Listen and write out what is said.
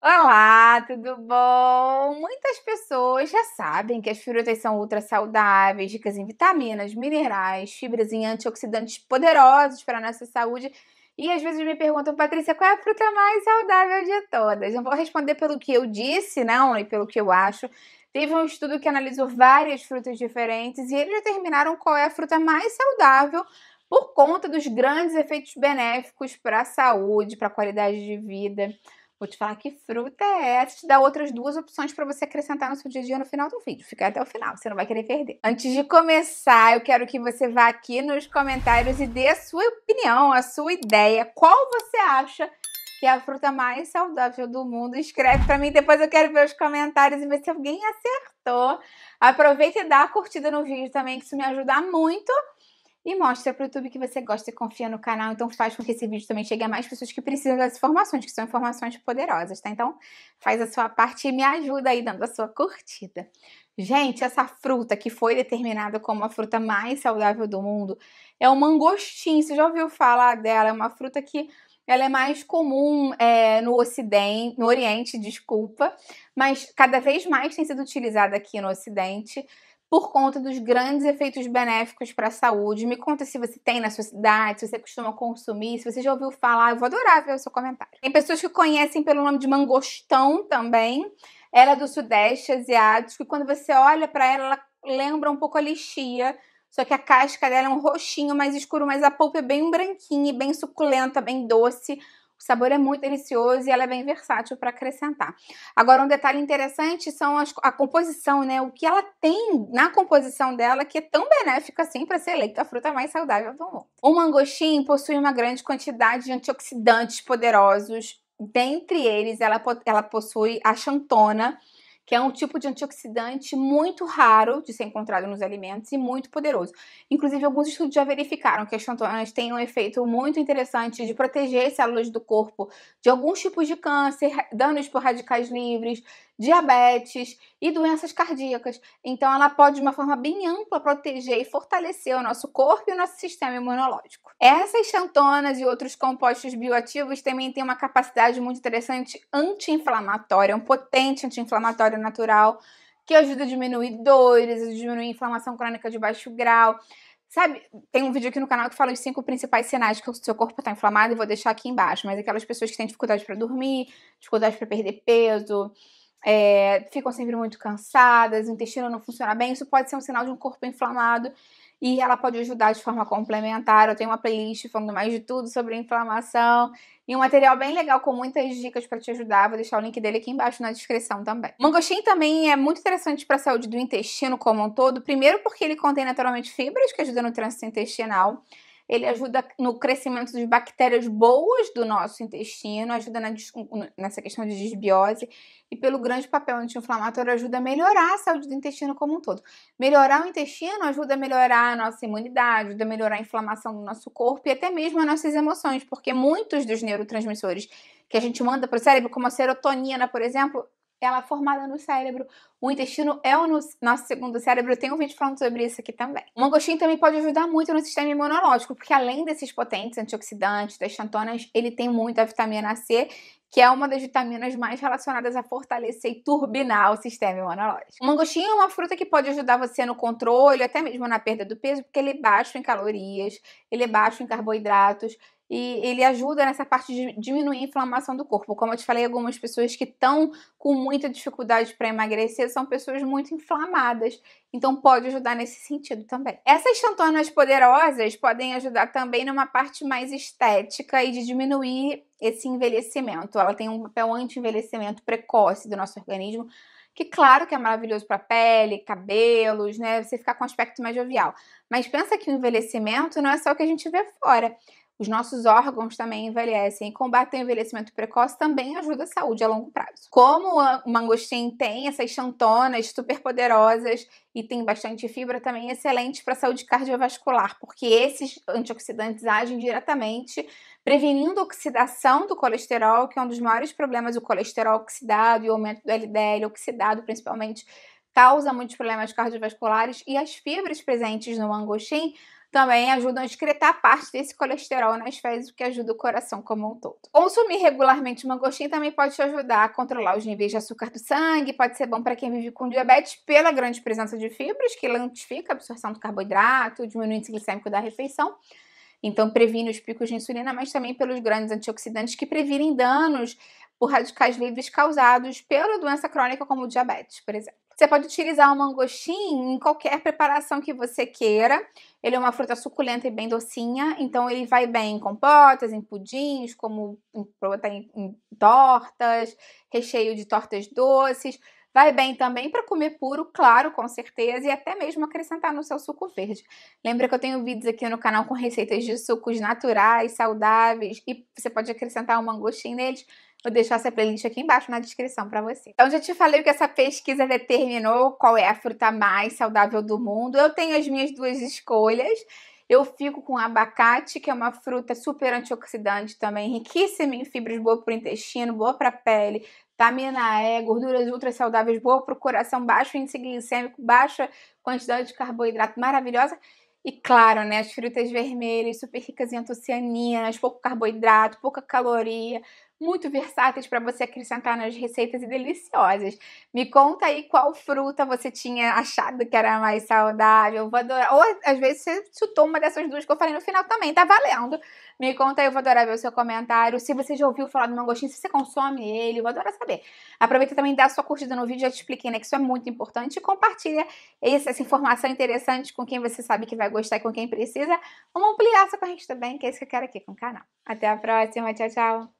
Olá, tudo bom? Muitas pessoas já sabem que as frutas são ultra saudáveis, ricas em vitaminas, minerais, fibras e antioxidantes poderosos para a nossa saúde. E às vezes me perguntam, Patrícia, qual é a fruta mais saudável de todas? Não vou responder pelo que eu disse, não, né, e pelo que eu acho. Teve um estudo que analisou várias frutas diferentes e eles determinaram qual é a fruta mais saudável por conta dos grandes efeitos benéficos para a saúde, para a qualidade de vida Vou te falar que fruta é essa. Te dá outras duas opções para você acrescentar no seu dia a dia no final do vídeo. Fica até o final, você não vai querer perder. Antes de começar, eu quero que você vá aqui nos comentários e dê a sua opinião, a sua ideia. Qual você acha que é a fruta mais saudável do mundo. Escreve para mim, depois eu quero ver os comentários e ver se alguém acertou. Aproveita e dá a curtida no vídeo também, que isso me ajuda muito e mostra para o YouTube que você gosta e confia no canal. Então faz com que esse vídeo também chegue a mais pessoas que precisam das informações, que são informações poderosas, tá? Então faz a sua parte e me ajuda aí dando a sua curtida. Gente, essa fruta que foi determinada como a fruta mais saudável do mundo é o mangostim. Você já ouviu falar dela? É uma fruta que ela é mais comum é, no Ocidente, no Oriente, desculpa, mas cada vez mais tem sido utilizada aqui no Ocidente por conta dos grandes efeitos benéficos para a saúde. Me conta se você tem na sua cidade, se você costuma consumir, se você já ouviu falar, eu vou adorar ver o seu comentário. Tem pessoas que conhecem pelo nome de mangostão também. Ela é do sudeste asiático e quando você olha para ela, ela lembra um pouco a lixia, só que a casca dela é um roxinho mais escuro, mas a polpa é bem branquinha, bem suculenta, bem doce. O sabor é muito delicioso e ela é bem versátil para acrescentar. Agora, um detalhe interessante são as, a composição, né? O que ela tem na composição dela que é tão benéfica assim para ser eleita a fruta mais saudável do mundo. O mangostim possui uma grande quantidade de antioxidantes poderosos. Dentre eles, ela, ela possui a xantona, que é um tipo de antioxidante muito raro de ser encontrado nos alimentos e muito poderoso. Inclusive, alguns estudos já verificaram que as chantonas têm um efeito muito interessante de proteger células do corpo de alguns tipos de câncer, danos por radicais livres, diabetes e doenças cardíacas. Então, ela pode, de uma forma bem ampla, proteger e fortalecer o nosso corpo e o nosso sistema imunológico. Essas xantonas e outros compostos bioativos também têm uma capacidade muito interessante anti-inflamatória, um potente anti-inflamatório natural que ajuda a diminuir dores, a diminuir a inflamação crônica de baixo grau. Sabe, tem um vídeo aqui no canal que fala os cinco principais sinais que o seu corpo está inflamado, e vou deixar aqui embaixo. Mas aquelas pessoas que têm dificuldade para dormir, dificuldade para perder peso, é, ficam sempre muito cansadas, o intestino não funciona bem, isso pode ser um sinal de um corpo inflamado e ela pode ajudar de forma complementar. Eu tenho uma playlist falando mais de tudo sobre inflamação e um material bem legal com muitas dicas para te ajudar. Vou deixar o link dele aqui embaixo na descrição também. O mangostim também é muito interessante para a saúde do intestino como um todo, primeiro porque ele contém naturalmente fibras que ajudam no trânsito intestinal ele ajuda no crescimento de bactérias boas do nosso intestino, ajuda na, nessa questão de desbiose e pelo grande papel anti-inflamatório ajuda a melhorar a saúde do intestino como um todo. Melhorar o intestino ajuda a melhorar a nossa imunidade, ajuda a melhorar a inflamação do nosso corpo e até mesmo as nossas emoções, porque muitos dos neurotransmissores que a gente manda para o cérebro, como a serotonina, por exemplo, ela é formada no cérebro. O intestino é o nosso segundo cérebro. Eu tenho um vídeo falando sobre isso aqui também. O mangostim também pode ajudar muito no sistema imunológico, porque além desses potentes antioxidantes, das xantonas, ele tem muita vitamina C, que é uma das vitaminas mais relacionadas a fortalecer e turbinar o sistema imunológico. O mangostim é uma fruta que pode ajudar você no controle, até mesmo na perda do peso, porque ele é baixo em calorias, ele é baixo em carboidratos, e ele ajuda nessa parte de diminuir a inflamação do corpo. Como eu te falei, algumas pessoas que estão com muita dificuldade para emagrecer são pessoas muito inflamadas, então pode ajudar nesse sentido também. Essas xantonas poderosas podem ajudar também numa parte mais estética e de diminuir esse envelhecimento. Ela tem um papel anti-envelhecimento precoce do nosso organismo, que claro que é maravilhoso para pele, cabelos, né? Você ficar com aspecto mais jovial. Mas pensa que o envelhecimento não é só o que a gente vê fora. Os nossos órgãos também envelhecem e combatem o envelhecimento precoce também ajuda a saúde a longo prazo. Como o mangostim tem essas xantonas super poderosas e tem bastante fibra, também é excelente para a saúde cardiovascular, porque esses antioxidantes agem diretamente prevenindo a oxidação do colesterol, que é um dos maiores problemas, o colesterol oxidado e o aumento do LDL oxidado, principalmente causa muitos problemas cardiovasculares e as fibras presentes no angochim também ajudam a excretar parte desse colesterol nas fezes, o que ajuda o coração como um todo. Consumir regularmente mangostim também pode te ajudar a controlar os níveis de açúcar do sangue, pode ser bom para quem vive com diabetes pela grande presença de fibras, que lentifica a absorção do carboidrato, diminui o índice glicêmico da refeição. Então, previne os picos de insulina, mas também pelos grandes antioxidantes que previnem danos por radicais livres causados pela doença crônica, como o diabetes, por exemplo. Você pode utilizar o mangostim em qualquer preparação que você queira. Ele é uma fruta suculenta e bem docinha, então ele vai bem em compotas, em pudins, como em, em tortas, recheio de tortas doces. Vai bem também para comer puro, claro, com certeza, e até mesmo acrescentar no seu suco verde. Lembra que eu tenho vídeos aqui no canal com receitas de sucos naturais, saudáveis, e você pode acrescentar um mangostim neles. Vou deixar essa playlist aqui embaixo na descrição para você. Então, já te falei que essa pesquisa determinou, qual é a fruta mais saudável do mundo. Eu tenho as minhas duas escolhas. Eu fico com abacate, que é uma fruta super antioxidante também, riquíssima em fibras, boa para o intestino, boa para a pele, vitamina E, gorduras ultra saudáveis, boa para o coração, baixo índice glicêmico, baixa quantidade de carboidrato, maravilhosa. E claro, né, as frutas vermelhas, super ricas em antocianinas, pouco carboidrato, pouca caloria, muito versáteis para você acrescentar nas receitas e deliciosas. Me conta aí qual fruta você tinha achado que era mais saudável. Vou adorar. Ou às vezes você chutou uma dessas duas que eu falei no final também, tá valendo. Me conta aí, eu vou adorar ver o seu comentário. Se você já ouviu falar do mangostinho, se você consome ele, eu vou adorar saber. Aproveita também dá a sua curtida no vídeo, já te expliquei, né? Que isso é muito importante. E compartilha essa, essa informação interessante com quem você sabe que vai gostar e com quem precisa. Vamos ampliar essa corrente também, que é isso que eu quero aqui com o canal. Até a próxima, tchau, tchau.